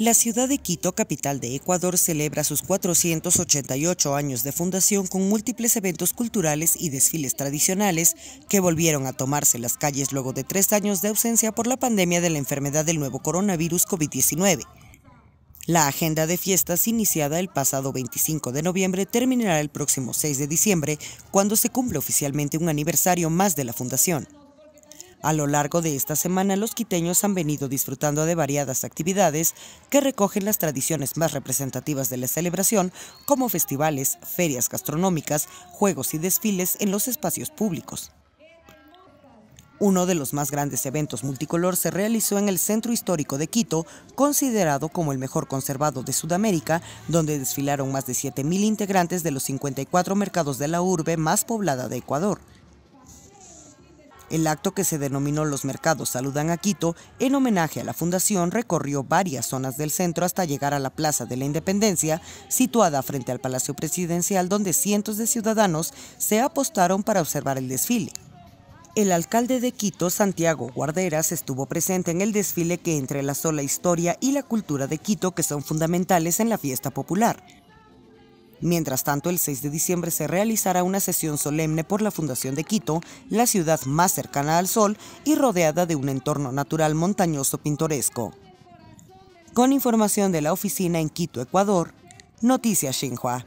La ciudad de Quito, capital de Ecuador, celebra sus 488 años de fundación con múltiples eventos culturales y desfiles tradicionales que volvieron a tomarse las calles luego de tres años de ausencia por la pandemia de la enfermedad del nuevo coronavirus COVID-19. La agenda de fiestas iniciada el pasado 25 de noviembre terminará el próximo 6 de diciembre, cuando se cumple oficialmente un aniversario más de la fundación. A lo largo de esta semana, los quiteños han venido disfrutando de variadas actividades que recogen las tradiciones más representativas de la celebración, como festivales, ferias gastronómicas, juegos y desfiles en los espacios públicos. Uno de los más grandes eventos multicolor se realizó en el Centro Histórico de Quito, considerado como el mejor conservado de Sudamérica, donde desfilaron más de 7.000 integrantes de los 54 mercados de la urbe más poblada de Ecuador. El acto que se denominó Los Mercados Saludan a Quito, en homenaje a la fundación, recorrió varias zonas del centro hasta llegar a la Plaza de la Independencia, situada frente al Palacio Presidencial, donde cientos de ciudadanos se apostaron para observar el desfile. El alcalde de Quito, Santiago Guarderas, estuvo presente en el desfile que entre la historia y la cultura de Quito que son fundamentales en la fiesta popular. Mientras tanto, el 6 de diciembre se realizará una sesión solemne por la Fundación de Quito, la ciudad más cercana al sol y rodeada de un entorno natural montañoso pintoresco. Con información de la oficina en Quito, Ecuador, Noticias Xinhua.